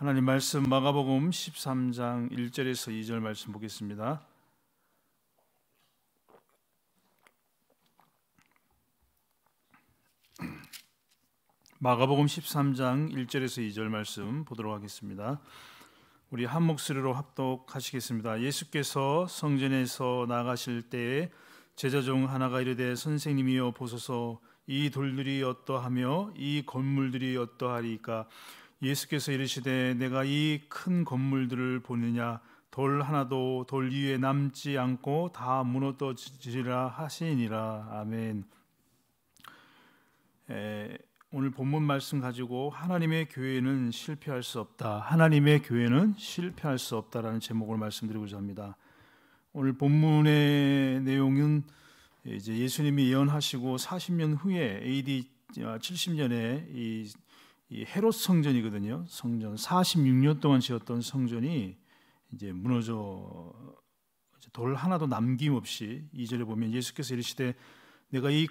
하나님 말씀 마가복음 13장 1절에서 2절 말씀 보겠습니다. 마가복음 13장 1절에서 2절 말씀 보도록 하겠습니다. 우리 한 목소리로 합독하시겠습니다. 예수께서 성전에서 나가실 때 제자 중 하나가 이르되 선생님이여 보소서 이 돌들이 어떠하며 이 건물들이 어떠하리까 예수께서 이르시되 내가 이 큰 건물들을 보느냐 돌 하나도 돌 위에 남지 않고 다 무너뜨리라 하시니라 아멘. 에, 오늘 본문 말씀 가지고 하나님의 교회는 실패할 수 없다. 하나님의 교회는 실패할 수 없다라는 제목을 말씀드리고자 합니다. 오늘 본문의 내용은 이제 예수님이 예언하시고 40년 후에 AD 70년에 아, 이이 헤롯 성전이거든요. 성전 46년 동안 지었던 성전이 이제 무너져 돌 하나도 남김없이 이절에 보면 예수께서 이르시되 내가 이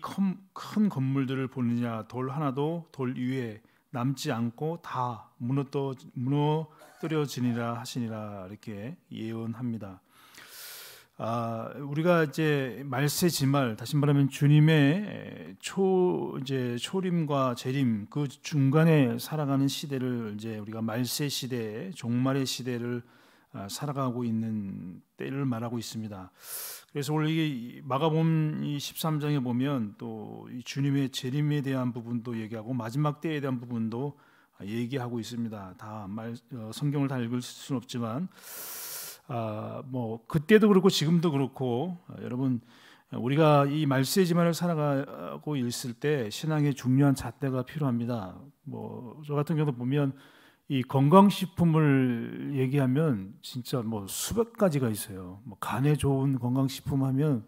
큰 건물들을 보느냐 돌 하나도 돌 위에 남지 않고 다무너 무너뜨려지니라 하시니라 이렇게 예언합니다. 아, 우리가 이제 말세 지말 다시 말하면 주님의 초 이제 초림과 재림 그 중간에 살아가는 시대를 이제 우리가 말세 시대 종말의 시대를 아, 살아가고 있는 때를 말하고 있습니다. 그래서 원래 이게 마가복음 13장에 보면 또 주님의 재림에 대한 부분도 얘기하고 마지막 때에 대한 부분도 얘기하고 있습니다. 다 말, 어, 성경을 다 읽을 수는 없지만 아, 뭐 그때도 그렇고 지금도 그렇고 아, 여러분 우리가 이 말세지만을 살아가고 있을 때 신앙의 중요한 잣대가 필요합니다. 뭐 저 같은 경우도 보면 이 건강식품을 얘기하면 진짜 뭐 수백 가지가 있어요. 뭐 간에 좋은 건강식품 하면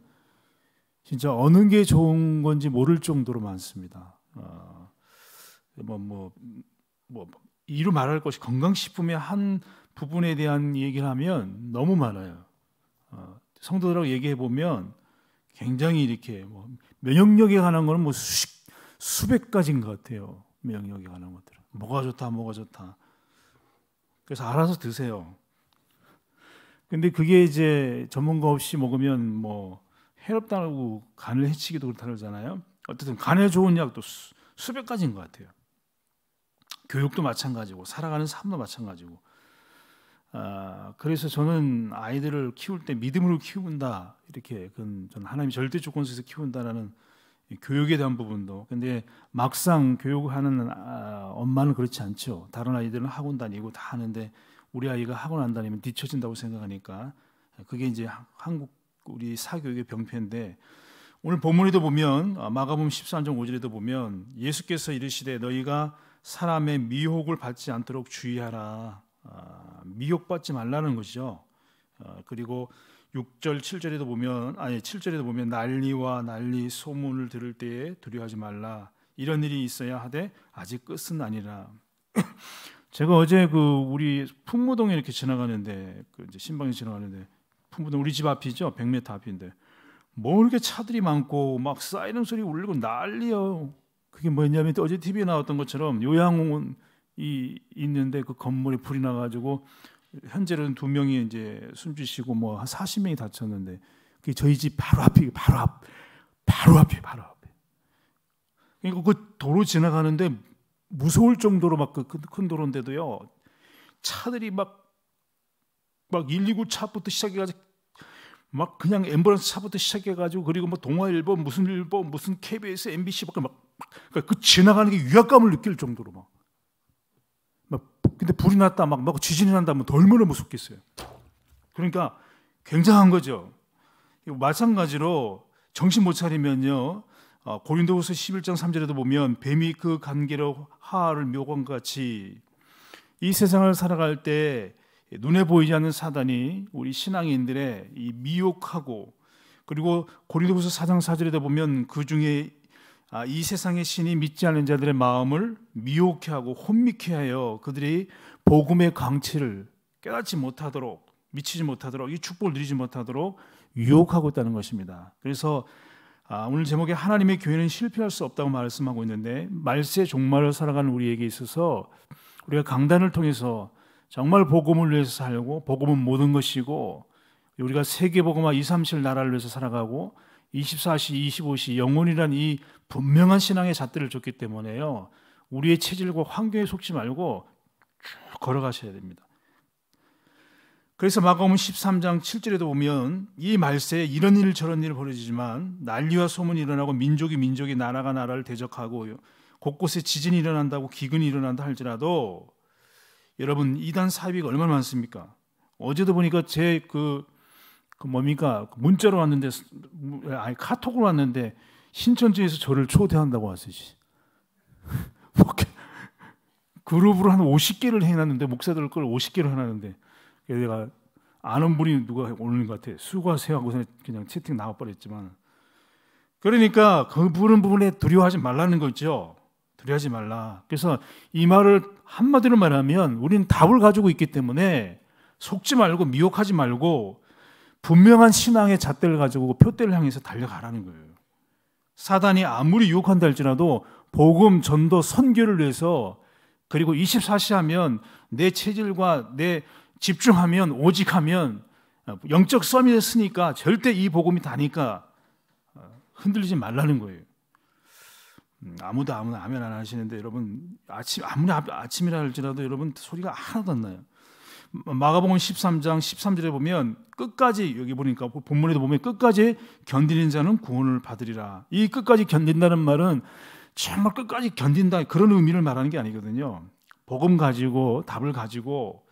진짜 어느 게 좋은 건지 모를 정도로 많습니다. 어, 뭐, 뭐, 뭐, 이로 말할 것이 건강식품의 한 부분에 대한 얘기를 하면 너무 많아요. 어, 성도들하고 얘기해 보면 굉장히 이렇게 뭐 면역력에 관한 거는 뭐 수십 수백 가지인 것 같아요. 면역력에 관한 것들은 뭐가 좋다, 뭐가 좋다. 그래서 알아서 드세요. 근데 그게 이제 전문가 없이 먹으면 뭐 해롭다고 간을 해치기도 그렇다 그러잖아요. 어쨌든 간에 좋은 약도 수, 수백 가지인 것 같아요. 교육도 마찬가지고 살아가는 삶도 마찬가지고 어, 그래서 저는 아이들을 키울 때 믿음으로 키운다 이렇게 그건 전 하나님 절대 조건 속에서 키운다라는 교육에 대한 부분도 근데 막상 교육하는 아, 엄마는 그렇지 않죠. 다른 아이들은 학원 다니고 다 하는데 우리 아이가 학원 안 다니면 뒤처진다고 생각하니까 그게 이제 한국 우리 사교육의 병폐인데 오늘 본문에도 보면 아, 마가복음 13장 5절에도 보면 예수께서 이르시되 너희가 사람의 미혹을 받지 않도록 주의하라. 아, 미혹받지 말라는 것이죠. 어, 그리고 6절 7절에도 보면 아니 7절에도 보면 난리와 난리 소문을 들을 때에 두려워하지 말라. 이런 일이 있어야 하되 아직 끝은 아니라. 제가 어제 그 우리 풍무동에 이렇게 지나가는데 그 이제 신방에 지나가는데 풍무동 우리 집 앞이죠. 100m 앞인데 뭐 이렇게 차들이 많고 막 사이렌 소리 울리고 난리요. 그게 뭐냐면 어제 TV에 나왔던 것처럼 요양원 이 있는데 그 건물에 불이 나가지고 현재는 두 명이 이제 숨지시고 뭐 한 사십 명이 다쳤는데 그게 저희 집 바로 앞이 바로 앞 바로 앞이 바로 앞에. 그러니까 그 도로 지나가는데 무서울 정도로 막큰 그 도로인데도요 차들이 막 막1 2, 9 차부터 시작해가지고 막 그냥 엠버런스 차부터 시작해가지고 그리고 뭐 동아일보 무슨 일보 무슨 KBS MBC 밖에 막, 막, 그러니까 그 지나가는 게 위압감을 느낄 정도로 막 근데 불이 났다 막, 막 지진이 난다 면 뭐 얼마나 무섭겠어요. 그러니까 굉장한 거죠. 마찬가지로 정신 못 차리면요. 어, 고린도후서 11장 3절에도 보면 뱀이 그 관계로 하하를 묘관 같이 이 세상을 살아갈 때 눈에 보이지 않는 사단이 우리 신앙인들의 이 미혹하고 그리고 고린도후서 4장 4절에도 보면 그 중에 아, 이 세상의 신이 믿지 않는 자들의 마음을 미혹해 하고 혼미케 하여 그들이 복음의 광채를 깨닫지 못하도록 미치지 못하도록 이 축복을 누리지 못하도록 유혹하고 있다는 것입니다. 그래서 아, 오늘 제목에 하나님의 교회는 실패할 수 없다고 말씀하고 있는데 말세 종말을 살아가는 우리에게 있어서 우리가 강단을 통해서 정말 복음을 위해서 살고 복음은 모든 것이고 우리가 세계 복음화 2, 3실 나라를 위해서 살아가고 24시, 25시 영혼이란 이 분명한 신앙의 잣대를 줬기 때문에요. 우리의 체질과 환경에 속지 말고 쭉 걸어가셔야 됩니다. 그래서 마가복음 13장 7절에도 보면 이 말세에 이런 일 저런 일 벌어지지만 난리와 소문이 일어나고 민족이 민족이 나라가 나라를 대적하고 곳곳에 지진이 일어난다고 기근이 일어난다 할지라도 여러분 이단 사입가 얼마나 많습니까? 어제도 보니까 제그 그 뭡니까 그 문자로 왔는데 아니 카톡으로 왔는데 신천지에서 저를 초대한다고 왔으시. 뭐 그룹으로 한 50개를 해놨는데 목사들 걸 50개를 해놨는데 내가 아는 분이 누가 오는 것 같아. 수고하세요 하고 그냥 채팅 나와버렸지만 그러니까 그 부른 부분에 두려워하지 말라는 거죠. 두려워하지 말라. 그래서 이 말을 한마디로 말하면 우리는 답을 가지고 있기 때문에 속지 말고 미혹하지 말고 분명한 신앙의 잣대를 가지고 그 표대를 향해서 달려가라는 거예요. 사단이 아무리 유혹한다 할지라도 복음, 전도, 선교를 위해서 그리고 24시 하면 내 체질과 내 집중하면 오직하면 어, 영적 썸이 됐으니까 절대 이 복음이 다니까 어, 흔들리지 말라는 거예요. 음, 아무도 아무나 아멘 안 하시는데 여러분 아침 아무리 아침이라 할지라도 여러분 소리가 하나도 안 나요. 마가복음 13장 13절에 보면 끝까지 여기 보니까 본문에도 보면 끝까지 견디는 자는 구원을 받으리라. 이 끝까지 견딘다는 말은 정말 끝까지 견딘다 그런 의미를 말하는 게 아니거든요. 복음 가지고 답을 가지고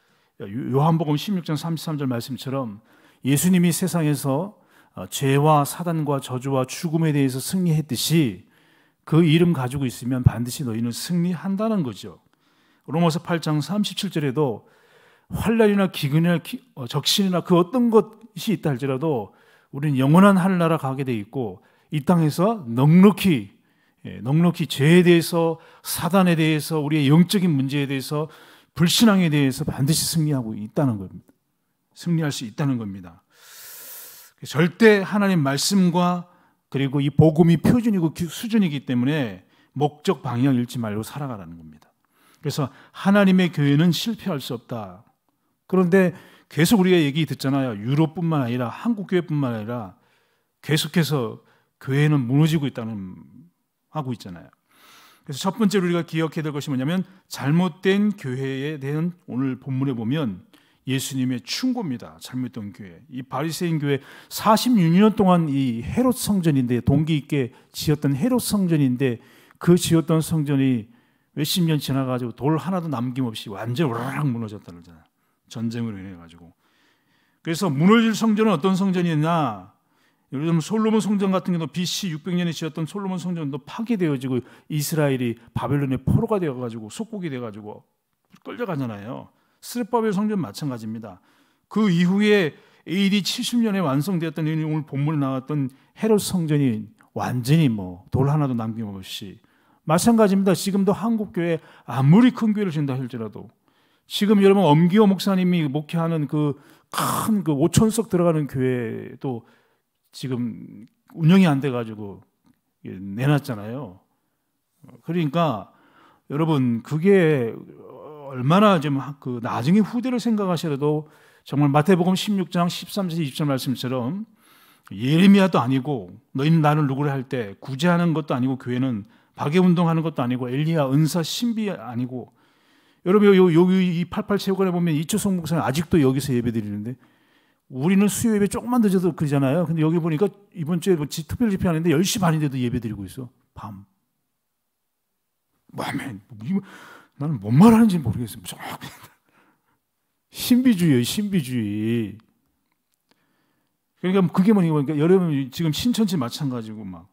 요한복음 16장 33절 말씀처럼 예수님이 세상에서 어, 죄와 사단과 저주와 죽음에 대해서 승리했듯이 그 이름 가지고 있으면 반드시 너희는 승리한다는 거죠. 로마서 8장 37절에도 환란이나 기근이나 기, 어, 적신이나 그 어떤 것이 있다 할지라도 우리는 영원한 하늘나라 가게 돼 있고 이 땅에서 넉넉히 예, 넉넉히 죄에 대해서 사단에 대해서 우리의 영적인 문제에 대해서 불신앙에 대해서 반드시 승리하고 있다는 겁니다. 승리할 수 있다는 겁니다. 절대 하나님 말씀과 그리고 이 복음이 표준이고 수준이기 때문에 목적 방향 잃지 말고 살아가라는 겁니다. 그래서 하나님의 교회는 실패할 수 없다. 그런데 계속 우리가 얘기 듣잖아요. 유럽뿐만 아니라 한국 교회뿐만 아니라 계속해서 교회는 무너지고 있다는 하고 있잖아요. 그래서 첫 번째로 우리가 기억해야 될 것이 뭐냐면 잘못된 교회에 대한 오늘 본문에 보면 예수님의 충고입니다. 잘못된 교회. 이 바리새인 교회 46년 동안 이 헤롯 성전인데 동기 있게 지었던 헤롯 성전인데 그 지었던 성전이 몇십 년 지나가지고 돌 하나도 남김없이 완전 우르락 무너졌다는 거잖아요. 전쟁으로 인해 가지고 그래서 무너질 성전은 어떤 성전이었나? 요즘 솔로몬 성전 같은 경우도 BC 600년에 지었던 솔로몬 성전도 파괴되어지고 이스라엘이 바벨론의 포로가 되어 가지고 속국이 돼 가지고 끌려가잖아요. 스룹바벨 성전 마찬가지입니다. 그 이후에 AD 70년에 완성되었던 오늘 본문 나왔던 헤롯 성전이 완전히 뭐 돌 하나도 남김없이 마찬가지입니다. 지금도 한국 교회 아무리 큰 교회를 진다 할지라도 지금 여러분 엄기호 목사님이 목회하는 그 큰그 그 오천석 들어가는 교회도 지금 운영이 안 돼가지고 내놨잖아요. 그러니까 여러분 그게 얼마나 지금 그 나중에 후대를 생각하시라도 정말 마태복음 16장 13절 20절 말씀처럼 예레미야도 아니고 너희는 나를 누구를 할 때 구제하는 것도 아니고 교회는 박해 운동하는 것도 아니고 엘리야 은사 신비 아니고 여러분 요, 요, 이88 체육관에 보면 이초성 목사는 아직도 여기서 예배드리는데 우리는 수요 예배 조금만 늦어도 그러잖아요. 근데 여기 보니까 이번 주에 뭐 특별 집회하는데 10시 반인데도 예배드리고 있어. 밤. 뭐하 나는 뭔 말하는지 모르겠어요. 신비주의, 신비주의. 그러니까 그게 뭐냐 보니까 그러니까 여러분 지금 신천지 마찬가지고 막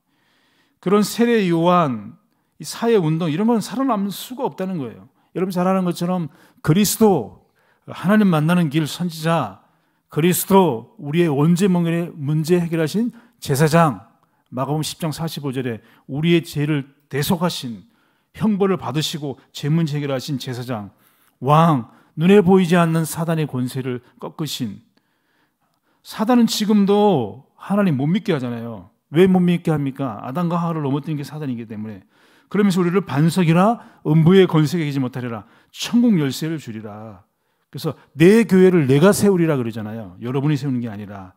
그런 세례 요한, 사회 운동 이런 건 살아남을 수가 없다는 거예요. 여러분 잘 아는 것처럼 그리스도 하나님 만나는 길 선지자 그리스도 우리의 원죄 문제 해결하신 제사장 마가복음 10장 45절에 우리의 죄를 대속하신 형벌을 받으시고 죄 문제 해결하신 제사장 왕 눈에 보이지 않는 사단의 권세를 꺾으신 사단은 지금도 하나님 못 믿게 하잖아요. 왜 못 믿게 합니까? 아담과 하와를 넘어뜨린 게 사단이기 때문에 그러면서 우리를 반석이라 음부의 건색에 계지 못하리라. 천국 열쇠를 주리라. 그래서 내 교회를 내가 세우리라 그러잖아요. 여러분이 세우는 게 아니라.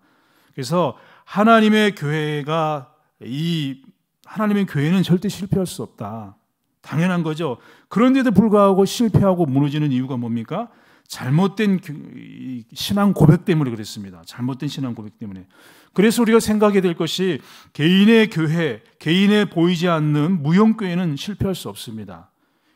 그래서 하나님의 교회가 이 하나님의 교회는 절대 실패할 수 없다. 당연한 거죠. 그런데도 불구하고 실패하고 무너지는 이유가 뭡니까? 잘못된 그, 신앙 고백 때문에 그랬습니다. 잘못된 신앙 고백 때문에. 그래서 우리가 생각해야 될 것이 개인의 교회, 개인의 보이지 않는 무형교회는 실패할 수 없습니다.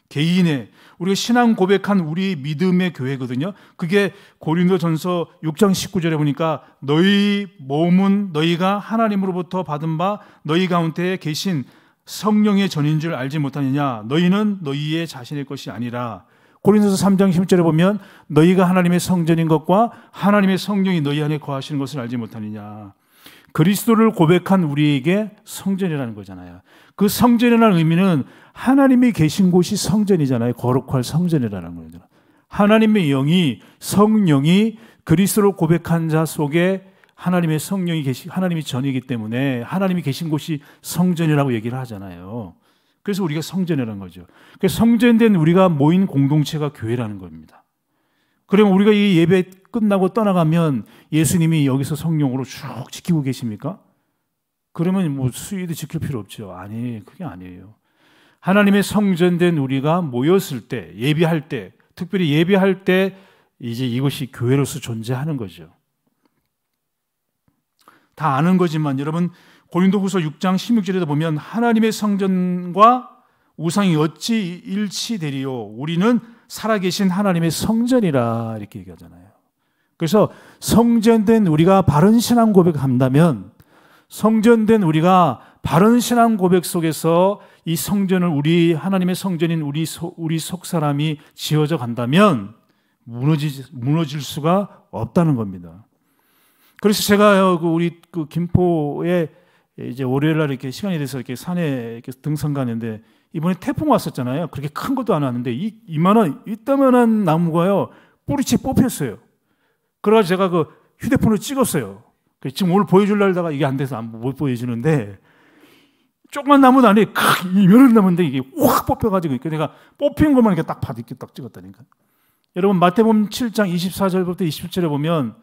개인의, 우리가 신앙 고백한 우리 믿음의 교회거든요. 그게 고린도 전서 6장 19절에 보니까 너희 몸은 너희가 하나님으로부터 받은 바 너희 가운데 계신 성령의 전인 줄 알지 못하느냐. 너희는 너희의 자신의 것이 아니라 고린도서 3장 10절에 보면 너희가 하나님의 성전인 것과 하나님의 성령이 너희 안에 거하시는 것을 알지 못하느냐. 그리스도를 고백한 우리에게 성전이라는 거잖아요. 그 성전이라는 의미는 하나님이 계신 곳이 성전이잖아요. 거룩할 성전이라는 거잖요 하나님의 영이 성령이 그리스도를 고백한 자 속에 하나님의 성령이 계시 하나님이 전이기 때문에 하나님이 계신 곳이 성전이라고 얘기를 하잖아요. 그래서 우리가 성전이라는 거죠. 그래서 성전된 우리가 모인 공동체가 교회라는 겁니다. 그러면 우리가 이 예배 끝나고 떠나가면 예수님이 여기서 성령으로 쭉 지키고 계십니까? 그러면 뭐 수위도 지킬 필요 없죠. 아니, 그게 아니에요. 하나님의 성전된 우리가 모였을 때, 예비할 때, 특별히 예비할때 이제 이것이 교회로서 존재하는 거죠. 다 아는 거지만 여러분 고린도후서 6장 16절에도 보면 하나님의 성전과 우상이 어찌 일치되리요? 우리는 살아계신 하나님의 성전이라 이렇게 얘기하잖아요. 그래서 성전된 우리가 바른 신앙 고백한다면 성전된 우리가 바른 신앙 고백 속에서 이 성전을 우리 하나님의 성전인 우리 소, 우리 속 사람이 지어져 간다면 무너지 무너질 수가 없다는 겁니다. 그래서 제가 그 우리 그 김포에 예, 이제 월요일 날 이렇게 시간이 돼서 이렇게 산에 이렇게 등산 가는데 이번에 태풍 왔었잖아요. 그렇게 큰 것도 안 왔는데 이 이만한 이따만한 나무가요 뿌리채 뽑혔어요. 그래가지고 제가 그휴대폰을 찍었어요. 그 지금 오늘 보여줄려 하다가 이게 안 돼서 못 보여주는데 조그만 나무도 아니에요. 크, 이면은 나무인데 이게 확 뽑혀가지고 그러니까 내가 뽑힌 것만 이렇게 딱 받, 이게딱 찍었다니까. 여러분 마태복음 7장 24절부터 27절에 보면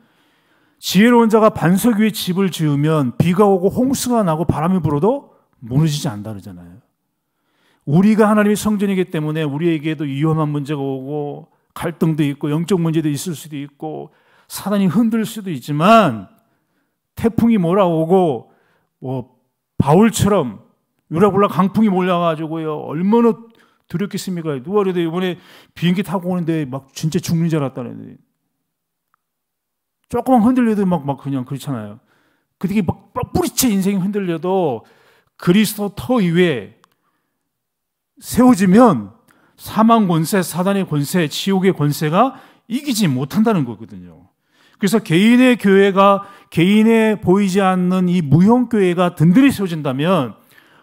지혜로운 자가 반석 위에 집을 지으면 비가 오고 홍수가 나고 바람이 불어도 무너지지 않다 그러잖아요. 우리가 하나님의 성전이기 때문에 우리에게도 위험한 문제가 오고 갈등도 있고 영적 문제도 있을 수도 있고 사단이 흔들 수도 있지만 태풍이 몰아오고 뭐 바울처럼 유라굴라 강풍이 몰려가지고요 얼마나 두렵겠습니까? 누가 그래도 이번에 비행기 타고 오는데 막 진짜 죽는 줄 알았다는 조금만 흔들려도 막, 막 그냥 그렇잖아요. 그게 막, 막 뿌리채 인생이 흔들려도 그리스도 터 위에 세워지면 사망 권세, 사단의 권세, 지옥의 권세가 이기지 못한다는 거거든요. 그래서 개인의 교회가 개인의 보이지 않는 이 무형 교회가 든든히 세워진다면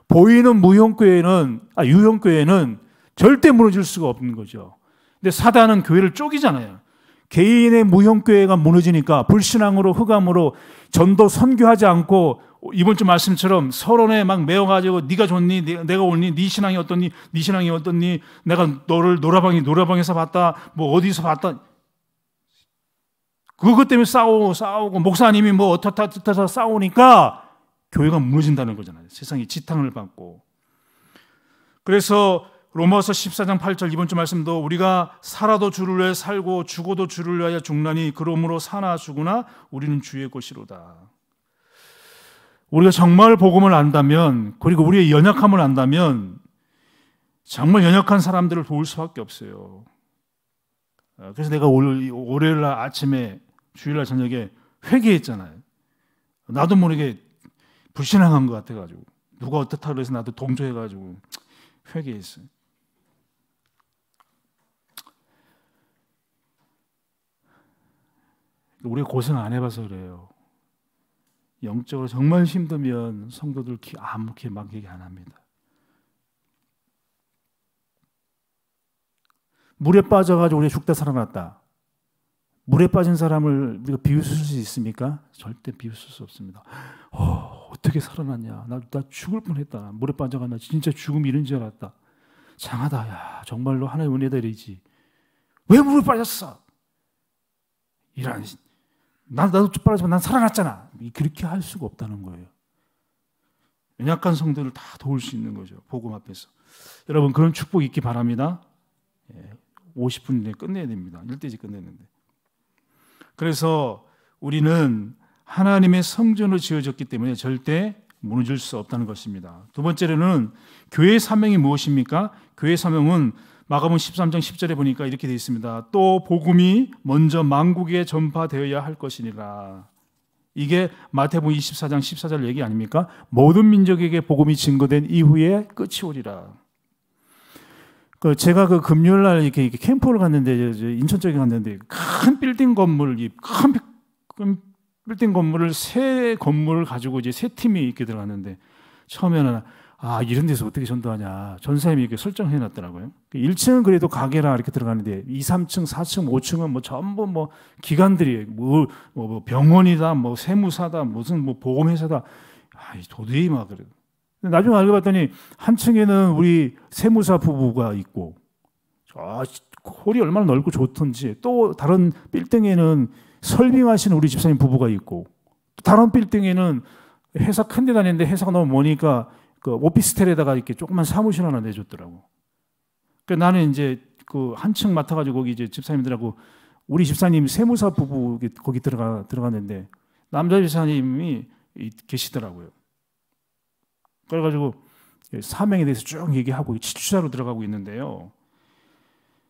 보이는 무형 교회는 아 유형 교회는 절대 무너질 수가 없는 거죠. 근데 사단은 교회를 쪼개잖아요. 개인의 무형교회가 무너지니까 불신앙으로 흑암으로 전도 선교하지 않고 이번 주 말씀처럼 서론에 막메어가지고 네가 좋니 네, 내가 옳니 네 신앙이 어떻니 네 신앙이 어떻니 내가 너를 노라방이 노라방에서 봤다 뭐 어디서 봤다 그것 때문에 싸우고 싸우고 목사님이 뭐 어떻다 저렇다 싸우니까 교회가 무너진다는 거잖아요 세상이 지탄을 받고 그래서 로마서 14장 8절 이번 주 말씀도 우리가 살아도 주를 위해 살고 죽어도 주를 위하여 죽나니 그러므로 사나 죽으나 우리는 주의 것이로다. 우리가 정말 복음을 안다면 그리고 우리의 연약함을 안다면 정말 연약한 사람들을 도울 수밖에 없어요. 아, 그래서 내가 월요일 날 아침에 주일날 저녁에 회개했잖아요. 나도 모르게 불신앙한 것 같아가지고 누가 어떻다 고해서 나도 동조해가지고 회개했어요. 우리가 고생 안 해봐서 그래요. 영적으로 정말 힘들면 성도들 아무렇게 막 얘기 안 합니다. 물에 빠져가지고 우리가 죽다 살아났다. 물에 빠진 사람을 우리가 비웃을 수 있습니까? 절대 비웃을 수 없습니다. 어, 떻게 살아났냐? 나, 나 죽을 뻔했다. 물에 빠져가 나 진짜 죽음 이런 줄 알았다. 장하다. 야, 정말로 하나의 은혜다 이지왜 물에 빠졌어? 이런 나, 나도 쫓발하지만 난 살아났잖아. 그렇게 할 수가 없다는 거예요. 연약한 성도을다 도울 수 있는 거죠. 복음 앞에서. 여러분 그런 축복 있기 바랍니다. 50분 예, 내에 끝내야 됩니다. 1대지 끝냈는데 그래서 우리는 하나님의 성전을 지어졌기 때문에 절대 무너질 수 없다는 것입니다. 두 번째로는 교회의 사명이 무엇입니까? 교회의 사명은 마가복 13장 10절에 보니까 이렇게 되어 있습니다. 또 복음이 먼저 만국에 전파되어야 할 것이니라. 이게 마태복음 24장 14절 얘기 아닙니까? 모든 민족에게 복음이 증거된 이후에 끝이 오리라. 그 제가 그 금요일 날 이렇게, 이렇게 캠프를 갔는데 인천 쪽에 갔는데 큰 빌딩 건물 큰, 큰 빌딩 건물을 세 건물을 가지고 이제 세 팀이 이렇게 들어갔는데 처음에는 아, 이런 데서 어떻게 전도하냐. 전사님이 이렇게 설정해 놨더라고요. 1층은 그 그래도 가게라 이렇게 들어가는데 2, 3층, 4층, 5층은 뭐 전부 뭐 기관들이 뭐, 뭐, 뭐 병원이다, 뭐 세무사다, 무슨 뭐 보험회사다. 아, 도저히 막 그래. 요 나중에 알고 봤더니 한 층에는 우리 세무사 부부가 있고, 아, 홀이 얼마나 넓고 좋던지 또 다른 빌딩에는 설빙하시는 우리 집사님 부부가 있고, 또 다른 빌딩에는 회사 큰 데 다니는데 회사가 너무 머니까 그 오피스텔에다가 이렇게 조그만 사무실 하나 내줬더라고. 그 나는 이제 그 한층 맡아가지고 거기 이제 집사님들하고 우리 집사님 세무사 부부 거기 들어가 들어갔는데 남자 집사님이 계시더라고요. 그래가지고 사명에 대해서 쭉 얘기하고 치주자로 들어가고 있는데요.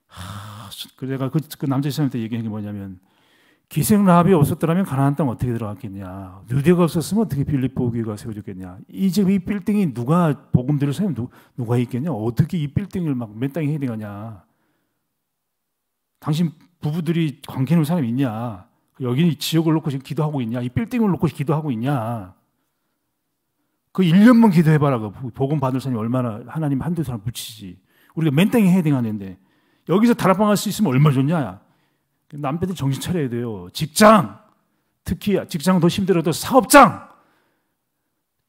하, 그래가 그, 그 남자 집사님한테 얘기한 게 뭐냐면 기생 라합이 없었더라면 가나안 땅 어떻게 들어갔겠냐. 누대가 없었으면 어떻게 빌립보 교회가 세워졌겠냐. 이지이 빌딩이 누가 복음들을 세면 누, 누가 있겠냐. 어떻게 이 빌딩을 막맨 땅에 헤딩하냐. 당신 부부들이 관계 놓은 사람 있냐. 여기 지역을 놓고 지금 기도하고 있냐. 이 빌딩을 놓고 기도하고 있냐. 그 1년만 기도해봐라. 그 복음 받을 사람이 얼마나 하나님 한두 사람 붙이지. 우리가 맨 땅에 헤딩하는데 여기서 다락방 할 수 있으면 얼마 좋냐. 남편들 정신 차려야 돼요. 직장, 특히 직장 더 힘들어도 사업장,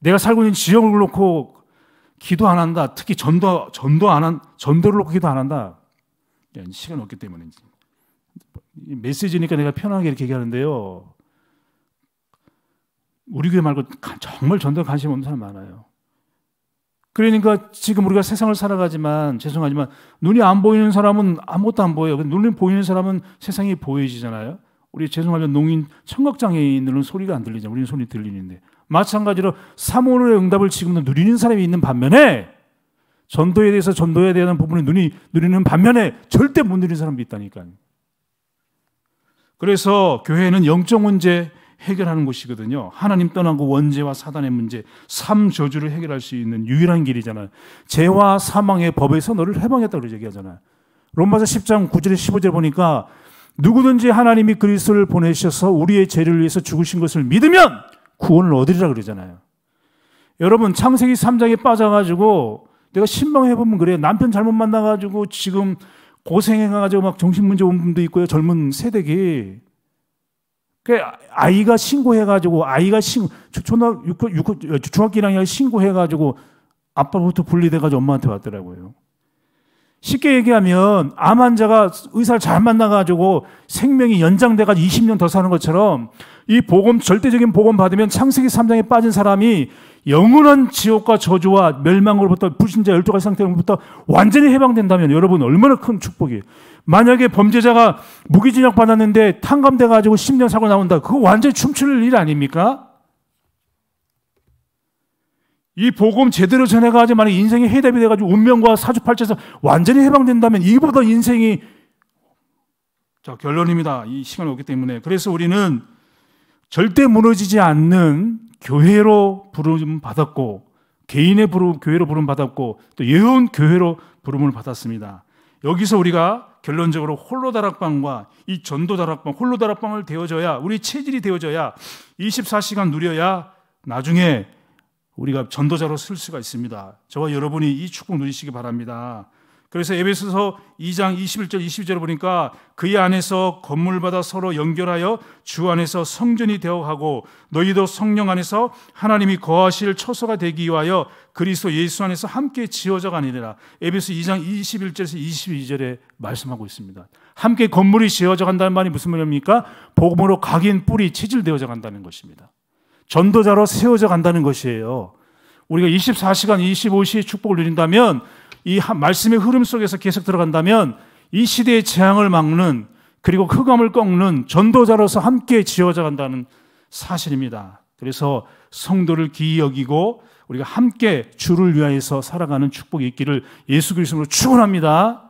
내가 살고 있는 지역을 놓고 기도 안 한다. 특히 전도 전도 안 한 전도를 놓고 기도 안 한다. 예, 시간 없기 때문인지 메시지니까 내가 편하게 이렇게 얘기하는데요. 우리 교회 말고 정말 전도 관심 없는 사람 많아요. 그러니까 지금 우리가 세상을 살아가지만 죄송하지만 눈이 안 보이는 사람은 아무것도 안 보여요. 눈이 보이는 사람은 세상이 보여지잖아요. 우리 죄송하지만 농인 청각 장애인들은 소리가 안 들리죠. 우리는 소리 들리는데 마찬가지로 사모의 응답을 지금도 누리는 사람이 있는 반면에 전도에 대해서 전도에 대한 부분에 눈이 누리는 반면에 절대 못 누리는 사람이 있다니까요. 그래서 교회는 영적 문제, 해결하는 곳이거든요. 하나님 떠나고 그 원죄와 사단의 문제, 삼 저주를 해결할 수 있는 유일한 길이잖아요. 죄와 사망의 법에서 너를 해방했다고 얘기하잖아요. 로마서 10장 9절에 15절 보니까 누구든지 하나님이 그리스도를 보내셔서 우리의 죄를 위해서 죽으신 것을 믿으면 구원을 얻으리라 그러잖아요. 여러분 창세기 3장에 빠져가지고 내가 신방해 보면 그래 남편 잘못 만나가지고 지금 고생해가지고 막 정신 문제 온 분도 있고요 젊은 세대기 그 아이가 신고해가지고 아이가 신 초등학 교 6, 중학교 1학년 신고해가지고 아빠부터 분리돼가지고 엄마한테 왔더라고요. 쉽게 얘기하면 암 환자가 의사를 잘 만나가지고 생명이 연장돼가지고 20년 더 사는 것처럼 이 복음 절대적인 복음 받으면 창세기 3장에 빠진 사람이 영원한 지옥과 저주와 멸망으로부터 불신자 1 2 가지 상태로부터 완전히 해방된다면 여러분 얼마나 큰 축복이에요. 만약에 범죄자가 무기징역 받았는데 탕감돼가지고 10년 사고 나온다. 그거 완전히 춤출 일 아닙니까? 이 복음 제대로 전해가지 만약 인생이 해답이 돼가지고 운명과 사주팔자에서 완전히 해방된다면 이보다 인생이 자 결론입니다. 이 시간이 없기 때문에 그래서 우리는 절대 무너지지 않는 교회로 부름 받았고 개인의 부름 교회로 부름 받았고 또 예언 교회로 부름을 받았습니다. 여기서 우리가 결론적으로 홀로 다락방과 이 전도 다락방 홀로 다락방을 되어져야 우리 체질이 되어져야 24시간 누려야 나중에 우리가 전도자로 쓸 수가 있습니다. 저와 여러분이 이 축복 누리시기 바랍니다. 그래서 에베소서 2장 21절 22절을 보니까 그의 안에서 건물마다 서로 연결하여 주 안에서 성전이 되어가고 너희도 성령 안에서 하나님이 거하실 처소가 되기 위하여 그리스도 예수 안에서 함께 지어져 가니라. 에베소 2장 21절에서 22절에 말씀하고 있습니다. 함께 건물이 지어져 간다는 말이 무슨 말입니까? 복음으로 각인 뿔이 체질되어져 간다는 것입니다. 전도자로 세워져 간다는 것이에요. 우리가 24시간, 25시의 축복을 누린다면 이 말씀의 흐름 속에서 계속 들어간다면 이 시대의 재앙을 막는 그리고 흑암을 꺾는 전도자로서 함께 지어져 간다는 사실입니다. 그래서 성도를 기히 여기고 우리가 함께 주를 위하여서 살아가는 축복이 있기를 예수 그리스도로 축원합니다.